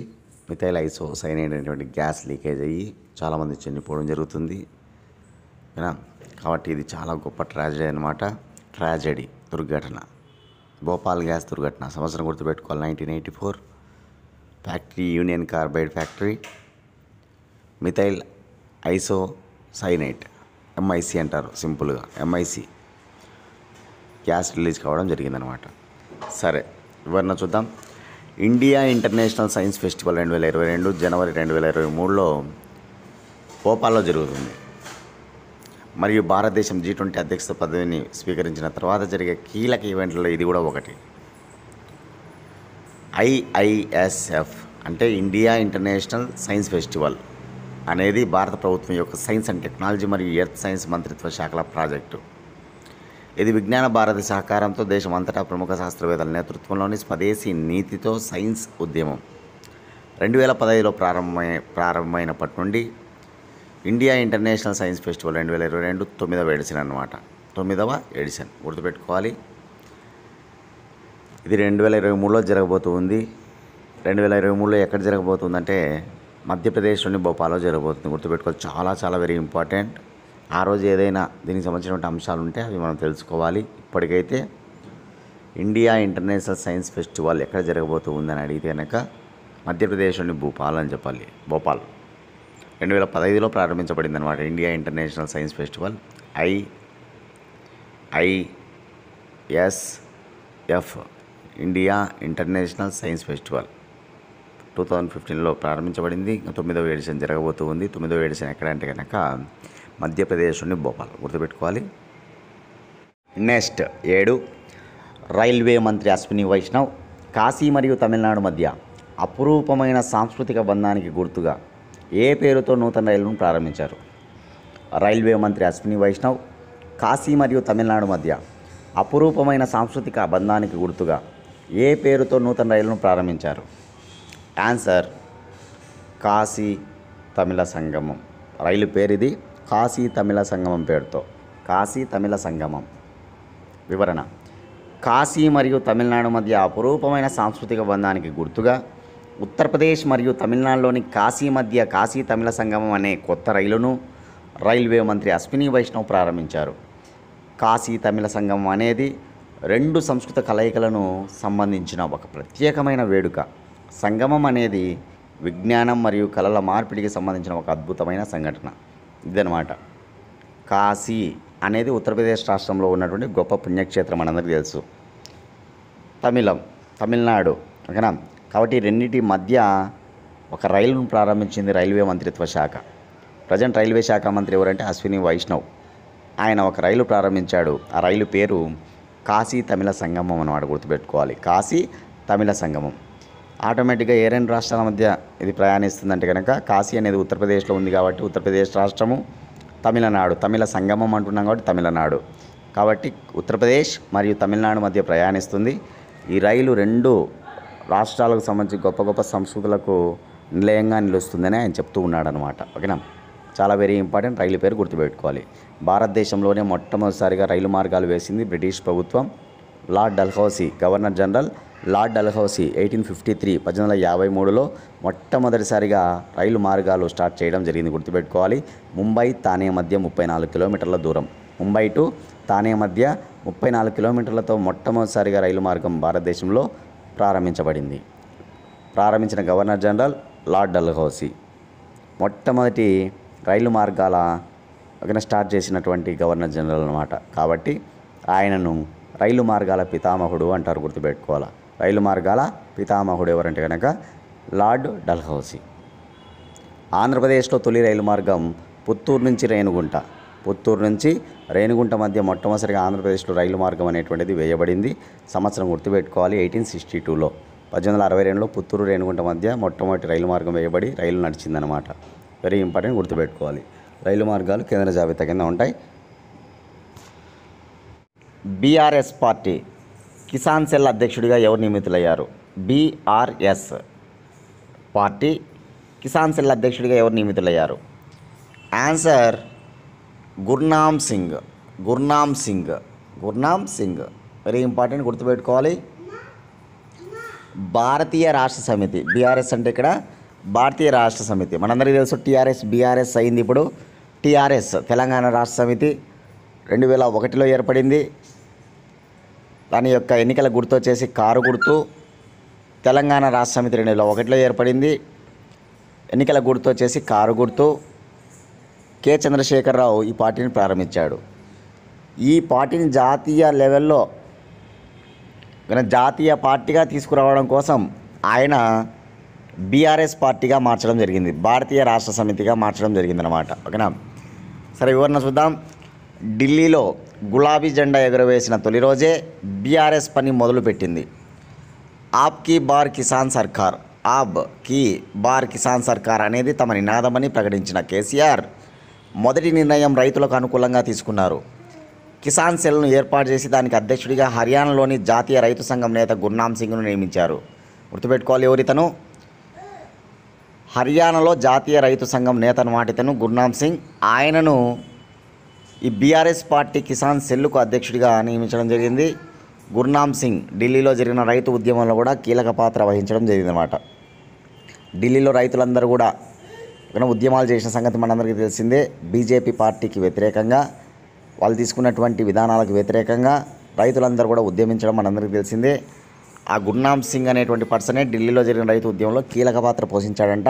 మిథైల్ ఐసో సైనైడ్ అనేటువంటి గ్యాస్ లీకేజ్ అయ్యి చాలామంది చనిపోవడం జరుగుతుంది కదా కాబట్టి ఇది చాలా గొప్ప ట్రాజడీ అనమాట ట్రాజడీ దుర్ఘటన భోపాల్ గ్యాస్ దుర్ఘటన సంవత్సరం గుర్తుపెట్టుకోవాలి nineteen eighty four factory Union Carbide factory methyl iso cyanide MIC అంటారు సింపుల్గా ఎంఐసి గ్యాస్ రిలీజ్ కావడం జరిగిందనమాట సరే వివరణ చూద్దాం ఇండియా ఇంటర్నేషనల్ సైన్స్ ఫెస్టివల్ రెండు వేల ఇరవై రెండు జనవరి రెండు వేల ఇరవై మూడులో భోపాల్లో జరుగుతుంది మరియు భారతదేశం జీ ట్వంటీ అధ్యక్ష పదవిని స్వీకరించిన తర్వాత జరిగే కీలక ఈవెంట్లలో ఇది కూడా ఒకటి ఐఐఎస్ఎఫ్ అంటే ఇండియా ఇంటర్నేషనల్ సైన్స్ ఫెస్టివల్ అనేది భారత ప్రభుత్వం యొక్క సైన్స్ అండ్ టెక్నాలజీ మరియు ఎర్త్ సైన్స్ మంత్రిత్వ శాఖల ప్రాజెక్టు ఇది విజ్ఞాన భారతి సహకారంతో దేశమంతటా ప్రముఖ శాస్త్రవేత్తల నేతృత్వంలోని స్వదేశీ నీతితో సైన్స్ ఉద్యమం రెండు వేల పదహైదులో ప్రారంభమై ప్రారంభమైనప్పటి నుండి ఇండియా ఇంటర్నేషనల్ సైన్స్ ఫెస్టివల్ రెండు వేల ఇరవై రెండు తొమ్మిదవ ఎడిషన్ అనమాట తొమ్మిదవ ఎడిషన్ గుర్తుపెట్టుకోవాలి ఇది రెండు వేల ఇరవై మూడులో జరగబోతుంది రెండు వేల ఇరవై మూడులో ఎక్కడ జరగబోతుందంటే మధ్యప్రదేశ్లోని భోపాల్లో జరగబోతుంది గుర్తుపెట్టుకోవాలి చాలా చాలా వెరీ ఇంపార్టెంట్ ఆ రోజు ఏదైనా దీనికి సంబంధించినటువంటి అంశాలు ఉంటే అవి మనం తెలుసుకోవాలి ఇప్పటికైతే ఇండియా ఇంటర్నేషనల్ సైన్స్ ఫెస్టివల్ ఎక్కడ జరగబోతూ ఉందని అడిగితే కనుక మధ్యప్రదేశ్లోని భూపాల్ అని చెప్పాలి భోపాల్ రెండు వేల పదహైదులో ప్రారంభించబడింది అనమాట India international science festival I ISF India international science festival two thousand ఫిఫ్టీన్లో ప్రారంభించబడింది తొమ్మిదవ ఎడిషన్ జరగబోతూ ఉంది తొమ్మిదవ ఎడిషన్ ఎక్కడంటే కనుక మధ్యప్రదేశ్ నుండి భోపాల్ గుర్తుపెట్టుకోవాలి నెక్స్ట్ ఏడు రైల్వే మంత్రి అశ్విని వైష్ణవ్ కాశీ మరియు తమిళనాడు మధ్య అపురూపమైన సాంస్కృతిక బంధానికి గుర్తుగా ఏ పేరుతో నూతన రైలును ప్రారంభించారు రైల్వే మంత్రి అశ్విని వైష్ణవ్ కాశీ మరియు తమిళనాడు మధ్య అపురూపమైన సాంస్కృతిక బంధానికి గుర్తుగా ఏ పేరుతో నూతన రైలును ప్రారంభించారు ఆన్సర్ కాశీ తమిళ సంగమం రైలు పేరు ఇది కాశీ తమిళ సంగమం పేరుతో కాశీ తమిళ సంగమం వివరణ కాశీ మరియు తమిళనాడు మధ్య అపురూపమైన సాంస్కృతిక బంధానికి గుర్తుగా ఉత్తరప్రదేశ్ మరియు తమిళనాడులోని కాశీ మధ్య కాశీ తమిళ సంగమం అనే కొత్త రైలును రైల్వే మంత్రి అశ్విని వైష్ణవ్ ప్రారంభించారు కాశీ తమిళ సంగమం అనేది రెండు సంస్కృత కలయికలను సంబంధించిన ఒక ప్రత్యేకమైన వేడుక సంగమం అనేది విజ్ఞానం మరియు కళల మార్పిడికి సంబంధించిన ఒక అద్భుతమైన సంఘటన ఇదనమాట కాశీ అనేది ఉత్తరప్రదేశ్ రాష్ట్రంలో ఉన్నటువంటి గొప్ప పుణ్యక్షేత్రం అందరికీ తెలుసు తమిళం తమిళనాడు ఓకేనా కాబట్టి రెండింటి మధ్య ఒక రైలును ప్రారంభించింది రైల్వే మంత్రిత్వ శాఖ ప్రజెంట్ రైల్వే శాఖ మంత్రి ఎవరంటే అశ్విని వైష్ణవ్ ఆయన ఒక రైలు ప్రారంభించాడు ఆ రైలు పేరు కాశీ తమిళ సంగమం అన్నమాట గుర్తుపెట్టుకోవాలి కాశీ తమిళ సంగమం ఆటోమేటిక్గా రెండు రాష్ట్రాల మధ్య ఇది ప్రయాణిస్తుందంటే కనుక కాశీ అనేది ఉత్తరప్రదేశ్లో ఉంది కాబట్టి ఉత్తరప్రదేశ్ రాష్ట్రము తమిళనాడు తమిళ సంగమం అంటున్నాం కాబట్టి తమిళనాడు కాబట్టి ఉత్తరప్రదేశ్ మరియు తమిళనాడు మధ్య ప్రయాణిస్తుంది ఈ రైలు రెండు రాష్ట్రాలకు సంబంధించి గొప్ప గొప్ప సంస్కృతులకు నిలయంగా నిలుస్తుందని ఆయన చెప్తూ ఉన్నాడనమాట ఓకేనా చాలా వెరీ ఇంపార్టెంట్ రైలు పేరు గుర్తుపెట్టుకోవాలి భారతదేశంలోనే మొట్టమొదటిసారిగా రైలు మార్గాలు వేసింది బ్రిటిష్ ప్రభుత్వం Lord Dalhousie governor general Lord Dalhousie eighteen fifty three పద్దెనిమిది వందల యాభై మూడులో మొట్టమొదటిసారిగా రైలు మార్గాలు స్టార్ట్ చేయడం జరిగింది గుర్తుపెట్టుకోవాలి ముంబై తానే మధ్య ముప్పై నాలుగు కిలోమీటర్ల దూరం ముంబై టు తానే మధ్య ముప్పై నాలుగు కిలోమీటర్లతో మొట్టమొదటిసారిగా రైలు మార్గం భారతదేశంలో ప్రారంభించబడింది ప్రారంభించిన గవర్నర్ జనరల్ లార్డ్ డల్హౌసీ మొట్టమొదటి రైలు మార్గాల స్టార్ట్ చేసినటువంటి గవర్నర్ జనరల్ అనమాట కాబట్టి ఆయనను రైలు మార్గాల పితామహుడు అంటారు గుర్తుపెట్టుకోవాలి రైలు మార్గాల పితామహుడు ఎవరంటే కనుక లార్డ్ డల్హౌసీ ఆంధ్రప్రదేశ్లో తొలి రైలు మార్గం పుత్తూరు నుంచి రేణుగుంట పుత్తూరు నుంచి రేణుగుంట మధ్య మొట్టమొదటిగా ఆంధ్రప్రదేశ్లో రైలు మార్గం అనేటువంటిది వేయబడింది సంవత్సరం గుర్తుపెట్టుకోవాలి ఎయిటీన్ సిక్స్టీ టూలో పద్దెనిమిది వందల అరవై రెండులో పుత్తూరు రేణుగుంట మధ్య మొట్టమొదటి రైలు మార్గం వేయబడి రైలు నడిచిందనమాట వెరీ ఇంపార్టెంట్ గుర్తుపెట్టుకోవాలి రైలు మార్గాలు కేంద్ర జాబితా కింద ఉంటాయి బీఆర్ఎస్ పార్టీ కిసాన్ సెల్ అధ్యక్షుడిగా ఎవరు నియమితులయ్యారు బీఆర్ఎస్ పార్టీ కిసాన్ సెల్ అధ్యక్షుడిగా ఎవరు నియమితులయ్యారు answer Gurnam Singh Gurnam Singh Gurnam Singh very important గుర్తుపెట్టుకోవాలి భారతీయ రాష్ట్ర సమితి బీఆర్ఎస్ అంటే ఇక్కడ భారతీయ రాష్ట్ర సమితి మనందరికీ తెలుసు టీఆర్ఎస్ బీఆర్ఎస్ అయింది ఇప్పుడు టీఆర్ఎస్ తెలంగాణ రాష్ట్ర సమితి రెండు వేల ఒకటిలో ఏర్పడింది దాని యొక్క ఎన్నికల గుర్తు వచ్చేసి కారు గుర్తు తెలంగాణ రాష్ట్ర సమితి రెండు వేల ఒకటిలో ఏర్పడింది ఎన్నికల గుర్తు వచ్చేసి కారు గుర్తు కె చంద్రశేఖరరావు ఈ పార్టీని ప్రారంభించాడు ఈ పార్టీని జాతీయ లెవెల్లో జాతీయ పార్టీగా తీసుకురావడం కోసం ఆయన బీఆర్ఎస్ పార్టీగా మార్చడం జరిగింది భారతీయ రాష్ట్ర సమితిగా మార్చడం జరిగిందనమాట ఓకేనా సరే వివరణ చూద్దాం ఢిల్లీలో గులాబీ జెండా ఎగురవేసిన తొలి రోజే బీఆర్ఎస్ పని మొదలుపెట్టింది ఆప్కి బార్ కిసాన్ సర్కార్ ఆబ్ కి బార్ కిసాన్ సర్కార్ అనేది తమ నినాదమని ప్రకటించిన కేసీఆర్ మొదటి నిర్ణయం రైతులకు అనుకూలంగా తీసుకున్నారు కిసాన్ సెల్ను ఏర్పాటు చేసి దానికి అధ్యక్షుడిగా హర్యానాలోని జాతీయ రైతు సంఘం నేత గుర్నామ్ సింగ్ను నియమించారు గుర్తుపెట్టుకోవాలి ఎవరితను హర్యానాలో జాతీయ రైతు సంఘం నేతను మాటితను గుర్నామ్ సింగ్ ఆయనను ఈ బీఆర్ఎస్ పార్టీ కిసాన్ సెల్లుకు అధ్యక్షుడిగా నియమించడం జరిగింది గుర్నామ్ సింగ్ ఢిల్లీలో జరిగిన రైతు ఉద్యమంలో కూడా కీలక పాత్ర వహించడం జరిగిందనమాట ఢిల్లీలో రైతులందరూ కూడా ఉద్యమాలు చేసిన సంగతి మనందరికీ తెలిసిందే బీజేపీ పార్టీకి వ్యతిరేకంగా వాళ్ళు తీసుకున్నటువంటి విధానాలకు వ్యతిరేకంగా రైతులందరూ కూడా ఉద్యమించడం మనందరికీ తెలిసిందే ఆ గుర్నామ్ సింగ్ అనేటువంటి పర్సనే ఢిల్లీలో జరిగిన రైతు ఉద్యమంలో కీలక పాత్ర పోషించాడంట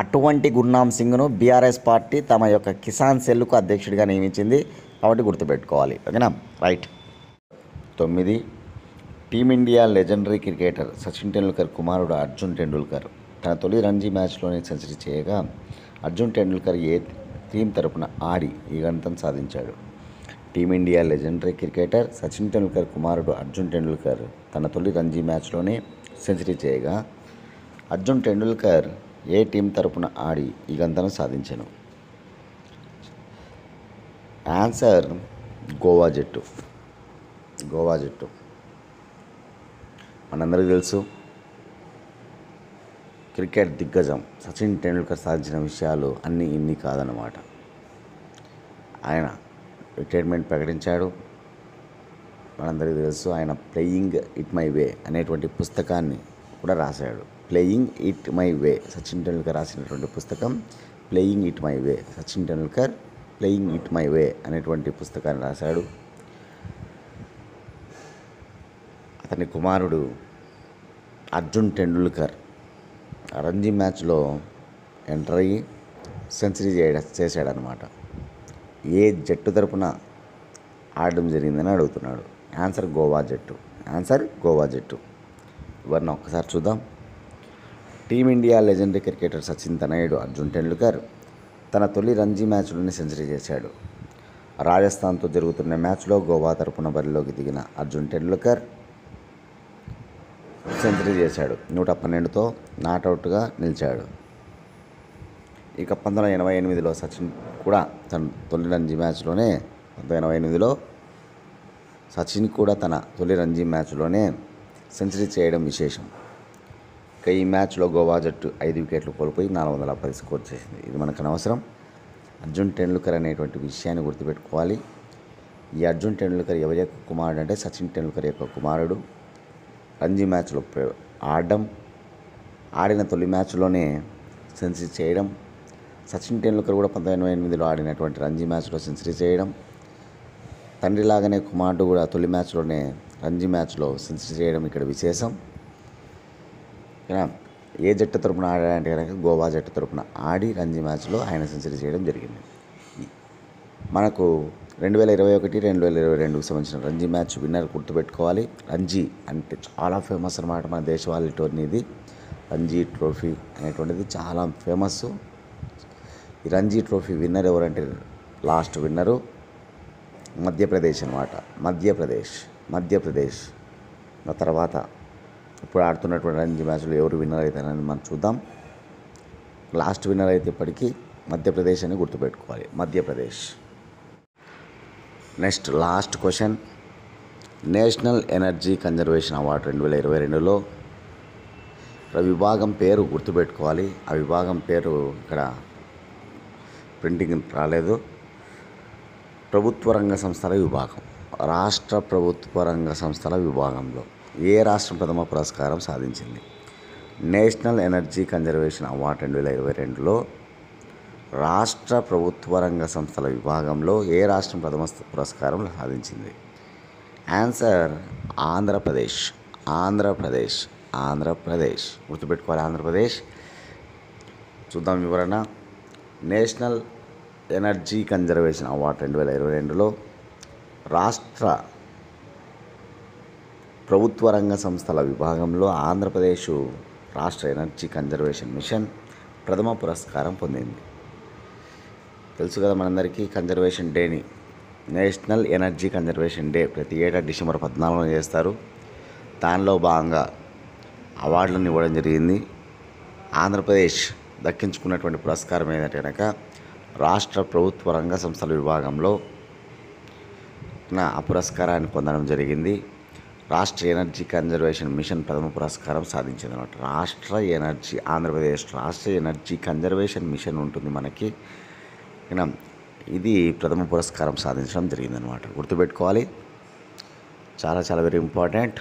అటువంటి గుర్నామ్ సింగ్ను బీఆర్ఎస్ పార్టీ తమ యొక్క కిసాన్ సెల్కు అధ్యక్షుడిగా నియమించింది కాబట్టి గుర్తుపెట్టుకోవాలి ఓకేనా రైట్ తొమ్మిది team India legendary cricketer Sachin Tendulkar కుమారుడు అర్జున్ టెండూల్కర్ తన తొలి రంజీ మ్యాచ్లోనే సెంచరీ చేయగా అర్జున్ టెండూల్కర్ ఏ టీం తరపున ఆడి ఈ గణితం సాధించాడు team India legendary cricketer Sachin Tendulkar కుమారుడు అర్జున్ టెండూల్కర్ తన తొలి రంజీ మ్యాచ్లోనే సెంచరీ చేయగా అర్జున్ టెండూల్కర్ ఏ టీం తరపున ఆడి ఈ గంతను సాధించను ఆన్సర్ గోవా జట్టు గోవా జట్టు మనందరికీ తెలుసు క్రికెట్ దిగ్గజం సచిన్ టెండూల్కర్ సాధించిన విషయాలు అన్నీ ఇన్ని కాదన్నమాట ఆయన రిటైర్మెంట్ ప్రకటించాడు మనందరికీ తెలుసు ఆయన ప్లేయింగ్ ఇట్ మై వే అనేటువంటి పుస్తకాన్ని కూడా రాశాడు playing it my way Sachin Tendulkar రాసినటువంటి పుస్తకం playing it my way Sachin Tendulkar playing it my way అనేటువంటి పుస్తకాన్ని రాశాడు అతని కుమారుడు అర్జున్ టెండూల్కర్ రంజీ మ్యాచ్లో ఎంటర్ అయ్యి సెంచరీ చేయ చేశాడనమాట ఏ జట్టు తరపున ఆడడం జరిగిందని అడుగుతున్నాడు ఆన్సర్ గోవా జట్టు ఆన్సర్ గోవా జట్టు ఇవన్నీ ఒక్కసారి చూద్దాం టీమిండియా లెజెండరీ క్రికెటర్ సచిన్ తనయుడు అర్జున్ టెండూల్కర్ తన తొలి రంజీ మ్యాచ్లోనే సెంచరీ చేశాడు రాజస్థాన్తో జరుగుతున్న మ్యాచ్లో గోవా తరపున బరిలోకి దిగిన అర్జున్ టెండూల్కర్ సెంచరీ చేశాడు నూట పన్నెండుతో నాటౌట్గా నిలిచాడు ఇక పంతొమ్మిది వందల ఎనభై ఎనిమిదిలో సచిన్ కూడా తన తొలి రంజీ మ్యాచ్లోనే పంతొమ్మిది ఎనభై ఎనిమిదిలో సచిన్ కూడా తన తొలి రంజీ మ్యాచ్లోనే సెంచరీ చేయడం విశేషం ఇక ఈ మ్యాచ్లో గోవా జట్టు ఐదు వికెట్లు కోల్పోయి నాలుగు వందల పది స్కోర్ చేసింది ఇది మనకు అనవసరం అర్జున్ టెండూల్కర్ అనేటువంటి విషయాన్ని గుర్తుపెట్టుకోవాలి ఈ అర్జున్ టెండూల్కర్ ఎవరి యొక్క కుమారుడు అంటే సచిన్ టెండూల్కర్ యొక్క కుమారుడు రంజీ మ్యాచ్లో ఆడడం ఆడిన తొలి మ్యాచ్లోనే సెన్సరీ చేయడం సచిన్ టెండూల్కర్ కూడా పంతొమ్మిది ఎనిమిదిలో ఆడినటువంటి రంజీ మ్యాచ్లో సెన్సరీ చేయడం తండ్రిలాగానే కుమారుడు కూడా తొలి మ్యాచ్లోనే రంజీ మ్యాచ్లో సెన్సరీ చేయడం ఇక్కడ విశేషం ఏ జట్టు తరపున ఆడాడంటే కనుక గోవా జట్టు తరపున ఆడి రంజీ మ్యాచ్లో ఆయన సెంచరీ చేయడం జరిగింది మనకు రెండు వేల ఇరవై ఒకటి రెండు వేల ఇరవై రెండుకు సంబంధించిన రంజీ మ్యాచ్ విన్నర్ గుర్తుపెట్టుకోవాలి రంజీ అంటే చాలా ఫేమస్ అనమాట మన దేశవాళీ టోర్నీది రంజీ ట్రోఫీ అనేటువంటిది చాలా ఫేమస్ ఈ రంజీ ట్రోఫీ విన్నర్ ఎవరంటే లాస్ట్ విన్నరు మధ్యప్రదేశ్ అనమాట మధ్యప్రదేశ్ మధ్యప్రదేశ్ తర్వాత ఇప్పుడు ఆడుతున్నటువంటి రంజీ మ్యాచ్లు ఎవరు విన్నర్ అవుతారని మనం చూద్దాం లాస్ట్ విన్నర్ అయితే ఇప్పటికీ మధ్యప్రదేశ్ అని గుర్తుపెట్టుకోవాలి Madhya Pradesh next last question national energy conservation award రెండు వేల ఇరవై రెండులో విభాగం పేరు గుర్తుపెట్టుకోవాలి ఆ విభాగం పేరు ఇక్కడ ప్రింటింగ్ రాలేదు ప్రభుత్వ రంగ సంస్థల విభాగం రాష్ట్ర ప్రభుత్వ రంగ సంస్థల విభాగంలో ఏ రాష్ట్రం ప్రథమ పురస్కారం సాధించింది నేషనల్ ఎనర్జీ కన్జర్వేషన్ అవార్డు రెండు వేల ఇరవై రెండులో రాష్ట్ర ప్రభుత్వ రంగ సంస్థల విభాగంలో ఏ రాష్ట్రం ప్రథమ పురస్కారం సాధించింది ఆన్సర్ ఆంధ్రప్రదేశ్ ఆంధ్రప్రదేశ్ ఆంధ్రప్రదేశ్ గుర్తుపెట్టుకోవాలి ఆంధ్రప్రదేశ్ చూద్దాం వివరణ నేషనల్ ఎనర్జీ కన్జర్వేషన్ అవార్డు రెండు వేల ఇరవై రెండులో రాష్ట్ర ప్రభుత్వ రంగ సంస్థల విభాగంలో ఆంధ్రప్రదేశ్ రాష్ట్ర ఎనర్జీ కన్జర్వేషన్ మిషన్ ప్రథమ పురస్కారం పొందింది తెలుసు కదా మనందరికీ కన్జర్వేషన్ డేని నేషనల్ ఎనర్జీ కన్జర్వేషన్ డే ప్రతి ఏటా డిసెంబర్ పద్నాలుగున చేస్తారు దానిలో భాగంగా అవార్డులను ఇవ్వడం జరిగింది ఆంధ్రప్రదేశ్ దక్కించుకున్నటువంటి పురస్కారం ఏంటంటే కనుక రాష్ట్ర ప్రభుత్వ రంగ సంస్థల విభాగంలో నా ఆ పురస్కారాన్ని పొందడం జరిగింది రాష్ట్ర ఎనర్జీ కన్జర్వేషన్ మిషన్ ప్రథమ పురస్కారం సాధించింది అనమాట రాష్ట్ర ఎనర్జీ ఆంధ్రప్రదేశ్ రాష్ట్ర ఎనర్జీ కన్జర్వేషన్ మిషన్ ఉంటుంది మనకి ఇది ప్రథమ పురస్కారం సాధించడం జరిగిందనమాట గుర్తుపెట్టుకోవాలి చాలా చాలా వెరీ ఇంపార్టెంట్